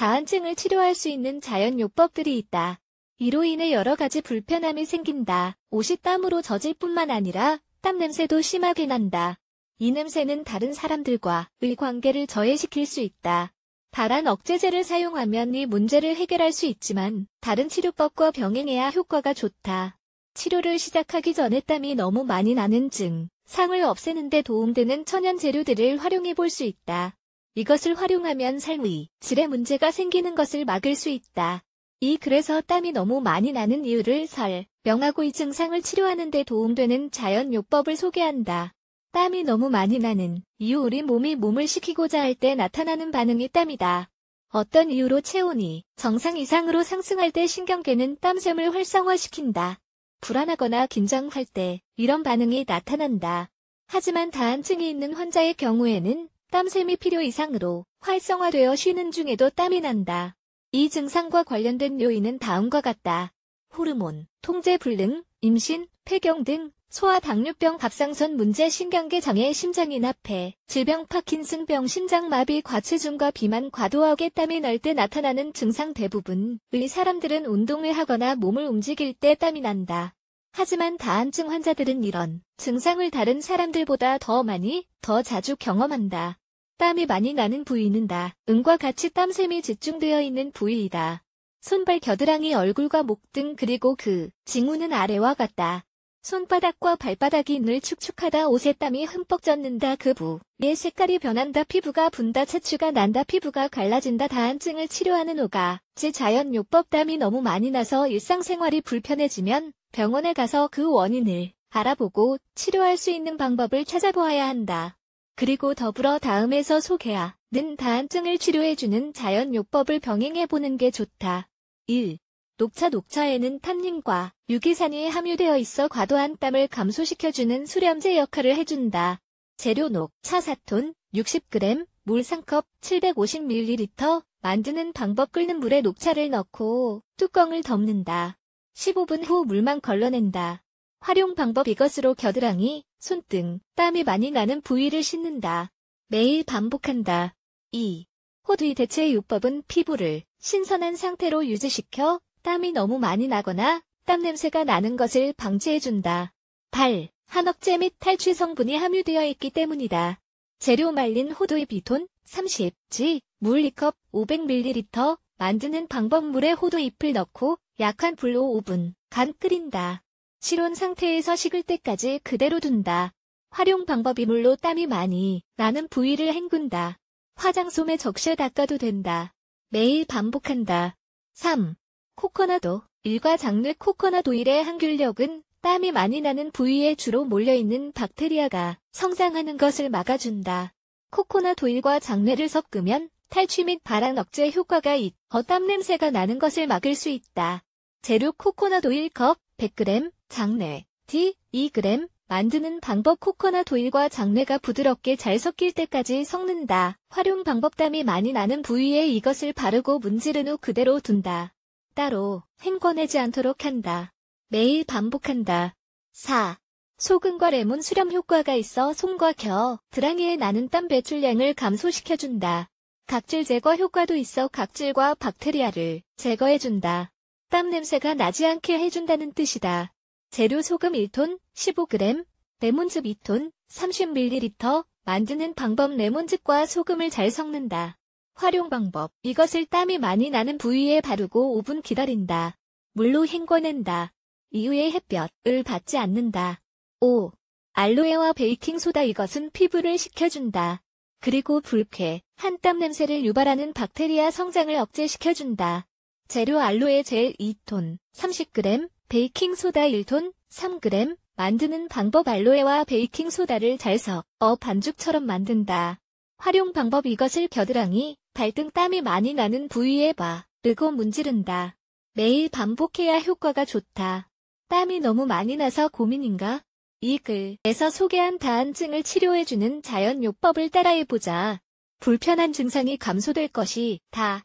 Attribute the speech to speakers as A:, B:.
A: 다한증을 치료할 수 있는 자연요법들이 있다. 이로 인해 여러 가지 불편함이 생긴다. 옷이 땀으로 젖을 뿐만 아니라 땀 냄새도 심하게 난다. 이 냄새는 다른 사람들과의 관계를 저해시킬 수 있다. 발한 억제제를 사용하면 이 문제를 해결할 수 있지만 다른 치료법과 병행해야 효과가 좋다. 치료를 시작하기 전에 땀이 너무 많이 나는 증상을 없애는 데 도움되는 천연 재료들을 활용해 볼 수 있다. 이것을 활용하면 삶의 질에 문제가 생기는 것을 막을 수 있다. 이글에서 땀이 너무 많이 나는 이유를 설명하고 이 증상을 치료하는 데 도움되는 자연요법을 소개한다. 땀이 너무 많이 나는 이유 우리 몸이 몸을 식히고자 할 때 나타나는 반응이 땀이다. 어떤 이유로 체온이 정상 이상으로 상승할 때 신경계는 땀샘을 활성화시킨다. 불안하거나 긴장할 때 이런 반응이 나타난다. 하지만 다한증이 있는 환자의 경우에는 땀샘이 필요 이상으로 활성화되어 쉬는 중에도 땀이 난다. 이 증상과 관련된 요인은 다음과 같다. 호르몬, 통제 불능, 임신, 폐경 등 소아 당뇨병 갑상선 문제 신경계 장애 심장인나폐 질병 파킨슨병 심장마비 과체중과 비만 과도하게 땀이 날 때 나타나는 증상 대부분의 사람들은 운동을 하거나 몸을 움직일 때 땀이 난다. 하지만 다한증 환자들은 이런 증상을 다른 사람들보다 더 많이, 더 자주 경험한다. 땀이 많이 나는 부위는 다 응과 같이 땀샘이 집중되어 있는 부위이다. 손발 겨드랑이 얼굴과 목 등 그리고 그 징후는 아래와 같다. 손바닥과 발바닥이 늘 축축하다 옷에 땀이 흠뻑 젖는다 그 부의 색깔이 변한다 피부가 분다 체취가 난다 피부가 갈라진다 다한증을 치료하는 오가 제 자연요법 땀이 너무 많이 나서 일상생활이 불편해지면 병원에 가서 그 원인을 알아보고 치료할 수 있는 방법을 찾아보아야 한다. 그리고 더불어 다음에서 소개하는 다한증을 치료해주는 자연요법을 병행해보는 게 좋다. 1. 녹차 녹차에는 탄닌과 유기산이 함유되어 있어 과도한 땀을 감소시켜주는 수렴제 역할을 해준다. 재료 녹차 4톤 60g 물 3컵 750ml 만드는 방법 끓는 물에 녹차를 넣고 뚜껑을 덮는다. 15분 후 물만 걸러낸다. 활용 방법 이것으로 겨드랑이, 손등, 땀이 많이 나는 부위를 씻는다. 매일 반복한다. 2. 호두이 대체 요법은 피부를 신선한 상태로 유지시켜 땀이 너무 많이 나거나 땀 냄새가 나는 것을 방지해준다. 발, 한억제 및 탈취 성분이 함유되어 있기 때문이다. 재료 말린 호두의 비톤 30g, 물 2컵 500ml, 만드는 방법 물에 호두 잎을 넣고 약한 불로 5분 간 끓인다. 실온 상태에서 식을 때까지 그대로 둔다. 활용 방법이 물로 땀이 많이 나는 부위를 헹군다. 화장솜에 적셔 닦아도 된다. 매일 반복한다. 3. 코코넛도 일과 장르 코코넛 오일의 항균력은 땀이 많이 나는 부위에 주로 몰려있는 박테리아가 성장하는 것을 막아준다. 코코넛 오일과 장내를 섞으면 탈취 및 발악 억제 효과가 있어 땀 냄새가 나는 것을 막을 수 있다. 재료 코코넛 오일 컵 100g, 장내 D 2g 만드는 방법 코코넛 오일과 장내가 부드럽게 잘 섞일 때까지 섞는다. 활용 방법 땀이 많이 나는 부위에 이것을 바르고 문지른 후 그대로 둔다. 따로 헹궈내지 않도록 한다. 매일 반복한다. 4. 소금과 레몬 수렴 효과가 있어 손과 겨, 드랑이에 나는 땀 배출량을 감소시켜준다. 각질 제거 효과도 있어 각질과 박테리아를 제거해준다. 땀 냄새가 나지 않게 해준다는 뜻이다. 재료 소금 1톤, 15g, 레몬즙 2톤, 30ml, 만드는 방법 레몬즙과 소금을 잘 섞는다. 활용 방법. 이것을 땀이 많이 나는 부위에 바르고 5분 기다린다. 물로 헹궈낸다. 이후에 햇볕을 받지 않는다. 5. 알로에와 베이킹소다 이것은 피부를 식혀준다. 그리고 불쾌, 한땀 냄새를 유발하는 박테리아 성장을 억제시켜준다. 재료 알로에 젤 2톤, 30g, 베이킹소다 1톤, 3g, 만드는 방법 알로에와 베이킹소다를 잘 섞어 반죽처럼 만든다. 활용 방법 이것을 겨드랑이, 발등 땀이 많이 나는 부위에 봐. 르고 문지른다. 매일 반복해야 효과가 좋다. 땀이 너무 많이 나서 고민인가? 이 글에서 소개한 다한증을 치료해주는 자연요법을 따라해보자. 불편한 증상이 감소될 것이다.